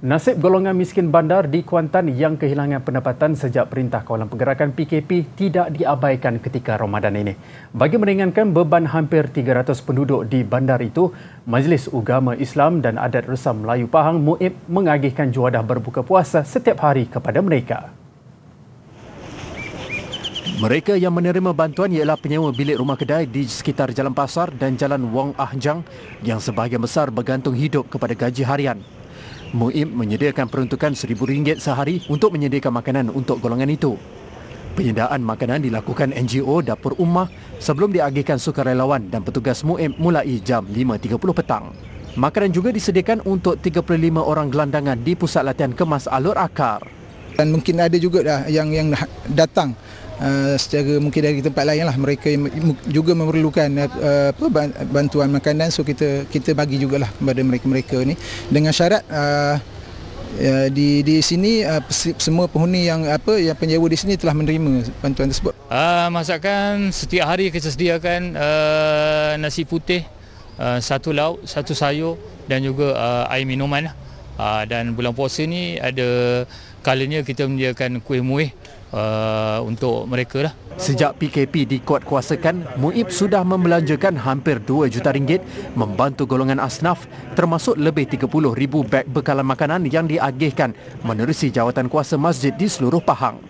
Nasib golongan miskin bandar di Kuantan yang kehilangan pendapatan sejak perintah kawalan pergerakan PKP tidak diabaikan ketika Ramadan ini. Bagi meringankan beban hampir 300 penduduk di bandar itu, Majlis Ugama Islam dan Adat Resam Melayu Pahang Muib mengagihkan juadah berbuka puasa setiap hari kepada mereka. Mereka yang menerima bantuan ialah penyewa bilik rumah kedai di sekitar Jalan Pasar dan Jalan Wong Ahjang yang sebahagian besar bergantung hidup kepada gaji harian. Muib menyediakan peruntukan rm ringgit sehari untuk menyediakan makanan untuk golongan itu. Penyediaan makanan dilakukan NGO Dapur Ummah sebelum diagihkan sukarelawan dan petugas Muib mulai jam 5.30 petang. Makanan juga disediakan untuk 35 orang gelandangan di pusat latihan kemas alur akar. Dan mungkin ada juga dah yang yang datang Eh, secara mungkin dari tempat lain lah mereka juga memerlukan eh, apa uh, bantuan makanan so kita kita bagi jugalah kepada mereka-mereka ni dengan syarat uh, Ya, di di sini uh, semua penghuni yang apa yang penyewa di sini telah menerima bantuan tersebut. Uh, ah, masakan setiap hari kita sediakan uh, nasi putih, uh, satu lauk, satu sayur dan juga uh, air minuman. Lah. Ah, dan bulan puasa ni ada kalanya kita menyediakan kuih muih uh, untuk mereka lah. Sejak PKP dikuatkuasakan, Muib sudah membelanjakan hampir 2 juta ringgit membantu golongan asnaf termasuk lebih 30 ribu beg bekalan makanan yang diagihkan menerusi jawatan kuasa masjid di seluruh Pahang.